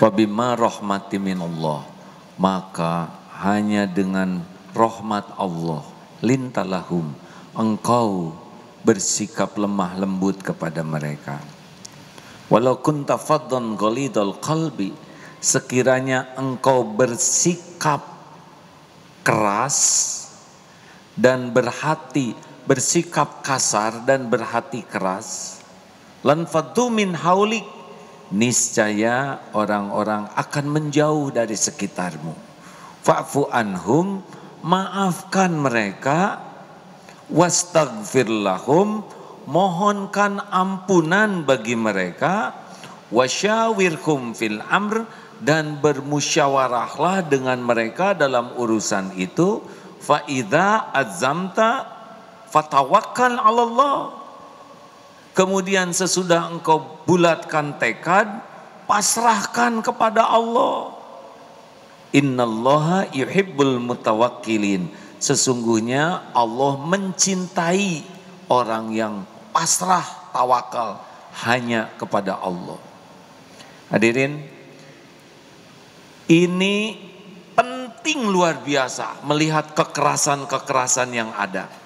Fabima rahmati minallah. Maka hanya dengan rahmat Allah lintalahum engkau bersikap lemah lembut kepada mereka. Walau kunta faddan ghalidul qalbi sekiranya engkau bersikap keras dan berhati bersikap kasar dan berhati keras lan min haulik niscaya orang-orang akan menjauh dari sekitarmu. Fa'fu anhum, maafkan mereka, Wastagfir lahum, mohonkan ampunan bagi mereka, wasyawirhum fil amr, dan bermusyawarahlah dengan mereka dalam urusan itu. Fa'idha azamta fatawakkal Allah. Kemudian sesudah engkau bulatkan tekad, pasrahkan kepada Allah. Innallaha yuhibbul mutawakkilin. Sesungguhnya Allah mencintai orang yang pasrah tawakal hanya kepada Allah. Hadirin, ini penting luar biasa melihat kekerasan-kekerasan yang ada.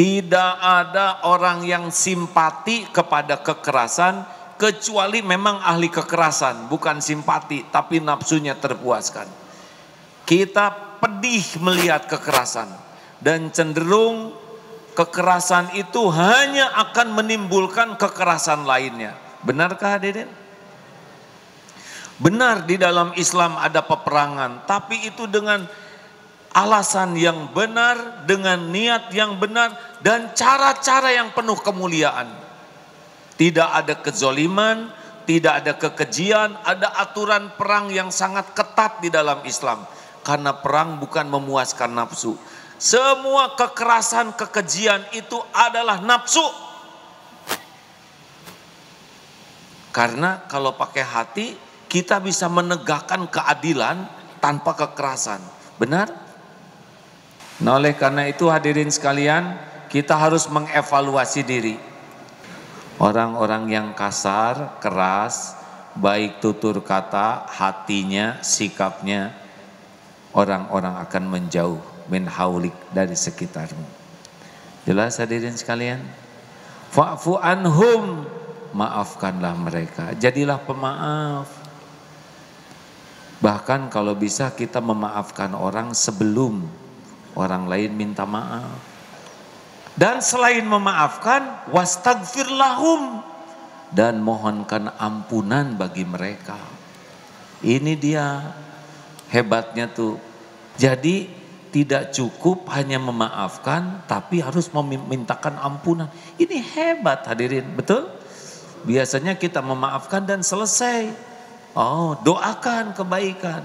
Tidak ada orang yang simpati kepada kekerasan kecuali memang ahli kekerasan, bukan simpati tapi nafsunya terpuaskan. Kita pedih melihat kekerasan dan cenderung kekerasan itu hanya akan menimbulkan kekerasan lainnya. Benarkah Deden? Benar di dalam Islam ada peperangan, tapi itu dengan alasan yang benar, dengan niat yang benar, dan cara-cara yang penuh kemuliaan. Tidak ada kezoliman, tidak ada kekejian, ada aturan perang yang sangat ketat di dalam Islam. Karena perang bukan memuaskan nafsu. Semua kekerasan, kekejian itu adalah nafsu. Karena kalau pakai hati, kita bisa menegakkan keadilan tanpa kekerasan. Benar? Nah oleh karena itu hadirin sekalian kita harus mengevaluasi diri. Orang-orang yang kasar, keras, baik tutur kata, hatinya, sikapnya, orang-orang akan menjauh min haulik dari sekitarmu. Jelas hadirin sekalian? Fa'fu anhum, maafkanlah mereka. Jadilah pemaaf. Bahkan kalau bisa kita memaafkan orang sebelum Orang lain minta maaf. Dan selain memaafkan, wastagfir lahum. Dan mohonkan ampunan bagi mereka. Ini dia hebatnya tuh. Jadi tidak cukup hanya memaafkan, tapi harus memintakan ampunan. Ini hebat hadirin, betul? Biasanya kita memaafkan dan selesai. Oh, doakan kebaikan.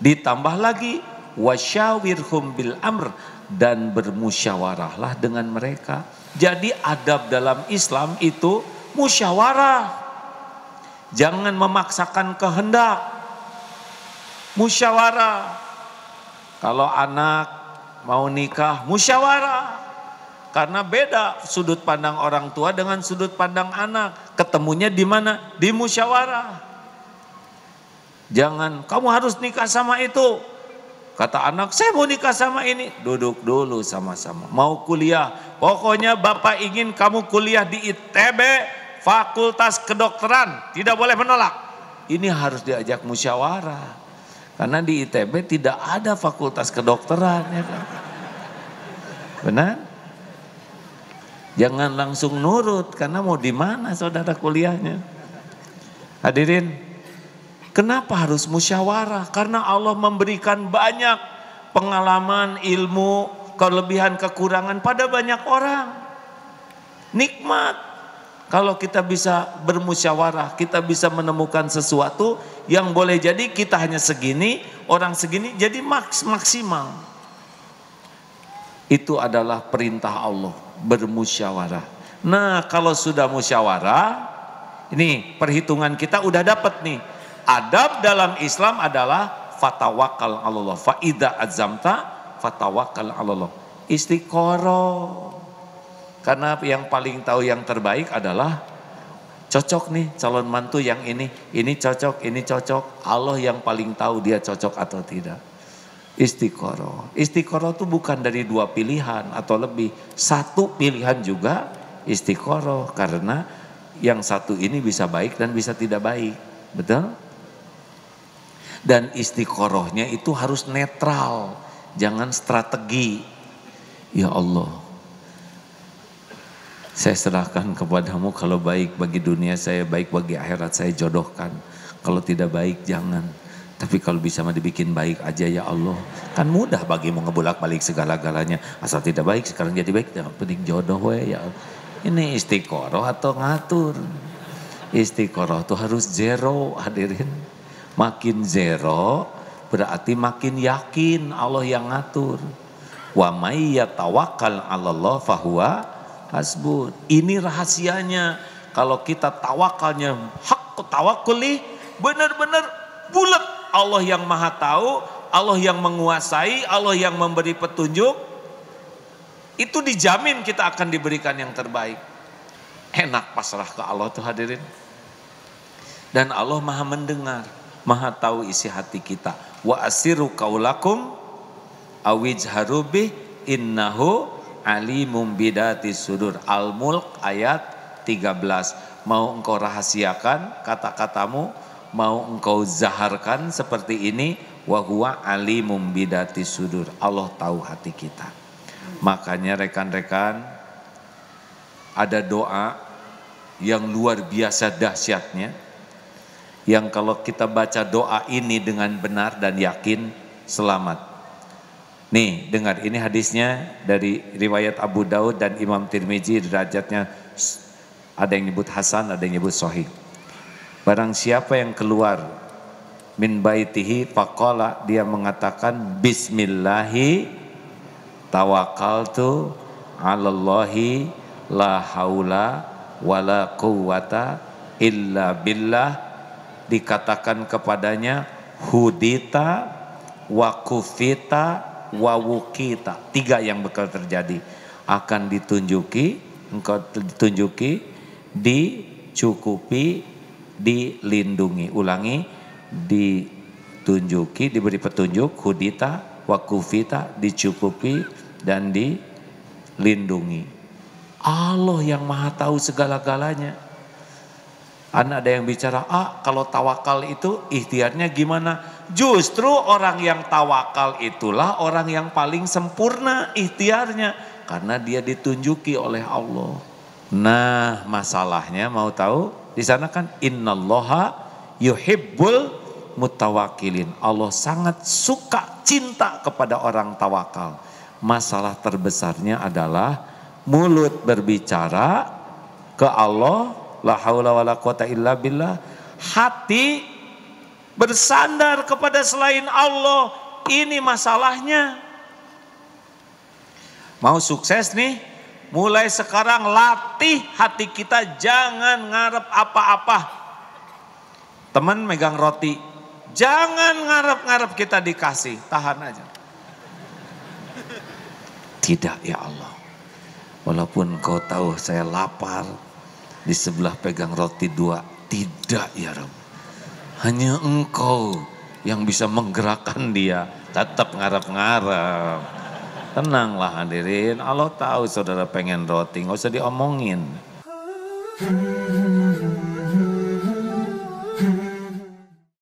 Ditambah lagi wasyawirhum bil amr dan bermusyawarahlah dengan mereka. Jadi adab dalam Islam itu musyawarah. Jangan memaksakan kehendak. Musyawarah. Kalau anak mau nikah, musyawarah. Karena beda sudut pandang orang tua dengan sudut pandang anak. Ketemunya di mana? Di musyawarah. Jangan kamu harus nikah sama itu. Kata anak, saya mau nikah sama ini. Duduk dulu sama-sama. Mau kuliah. Pokoknya bapak ingin kamu kuliah di ITB, fakultas kedokteran. Tidak boleh menolak. Ini harus diajak musyawarah. Karena di ITB tidak ada fakultas kedokteran. Ya kan? Benar? Jangan langsung nurut karena mau di mana saudara kuliahnya. Hadirin, Kenapa harus musyawarah? Karena Allah memberikan banyak pengalaman, ilmu, kelebihan, kekurangan pada banyak orang. Nikmat. Kalau kita bisa bermusyawarah, kita bisa menemukan sesuatu yang boleh jadi kita hanya segini, orang segini jadi maks maksimal. Itu adalah perintah Allah, bermusyawarah. Nah, kalau sudah musyawarah, ini perhitungan kita udah dapat nih Adab dalam Islam adalah fatawakal Allah. Faida azamta fatawakal Allah. Istiqoroh. Karena yang paling tahu yang terbaik adalah cocok nih calon mantu yang ini, ini cocok, ini cocok. Allah yang paling tahu dia cocok atau tidak. Istiqoroh. Istiqoroh itu bukan dari dua pilihan atau lebih. Satu pilihan juga istiqoroh karena yang satu ini bisa baik dan bisa tidak baik. Betul? Dan istiqorohnya itu harus netral, jangan strategi. Ya Allah, saya serahkan kepadamu kalau baik bagi dunia saya, baik bagi akhirat saya jodohkan. Kalau tidak baik jangan. Tapi kalau bisa mah dibikin baik aja ya Allah. Kan mudah bagimu ngebulak balik segala-galanya. Asal tidak baik sekarang jadi baik. Yang penting jodoh we ya Ini istiqoroh atau ngatur. Istiqoroh itu harus zero hadirin. Makin zero berarti makin yakin Allah yang ngatur. Wa may yatawakkal 'alallah fahuwa hasbun. Ini rahasianya. Kalau kita tawakalnya hak tawakuli benar-benar bulat Allah yang maha tahu, Allah yang menguasai, Allah yang memberi petunjuk. Itu dijamin kita akan diberikan yang terbaik. Enak pasrah ke Allah tuh hadirin. Dan Allah maha mendengar Maha tahu isi hati kita. Wa asiru kaulakum harubi innahu alimum bidati sudur. Al-Mulk ayat 13. Mau engkau rahasiakan kata-katamu, mau engkau zaharkan seperti ini, wa huwa alimum bidati sudur. Allah tahu hati kita. Makanya rekan-rekan ada doa yang luar biasa dahsyatnya yang kalau kita baca doa ini dengan benar dan yakin selamat. Nih, dengar ini hadisnya dari riwayat Abu Daud dan Imam Tirmizi derajatnya ada yang nyebut hasan, ada yang nyebut sahih. Barang siapa yang keluar min baitihi faqala dia mengatakan bismillahi tawakkaltu 'alallahi la haula wala quwwata illa billah dikatakan kepadanya hudita, wakufita, wawukita. Tiga yang bakal terjadi. Akan ditunjuki, engkau ditunjuki, dicukupi, dilindungi. Ulangi, ditunjuki, diberi petunjuk, hudita, wakufita, dicukupi, dan dilindungi. Allah yang maha tahu segala-galanya anda ada yang bicara, ah kalau tawakal itu ikhtiarnya gimana? Justru orang yang tawakal itulah orang yang paling sempurna ikhtiarnya. Karena dia ditunjuki oleh Allah. Nah masalahnya mau tahu? Di sana kan innallaha yuhibbul mutawakilin. Allah sangat suka cinta kepada orang tawakal. Masalah terbesarnya adalah mulut berbicara ke Allah La haula wala quwata illa billah. Hati bersandar kepada selain Allah, ini masalahnya. Mau sukses nih, mulai sekarang latih hati kita jangan ngarep apa-apa. Teman megang roti, jangan ngarep-ngarep kita dikasih, tahan aja. Tidak ya Allah. Walaupun kau tahu saya lapar, di sebelah pegang roti dua. Tidak ya Rob. Hanya engkau yang bisa menggerakkan dia. Tetap ngarep-ngarep. Tenanglah hadirin. Allah tahu saudara pengen roti. Nggak usah diomongin.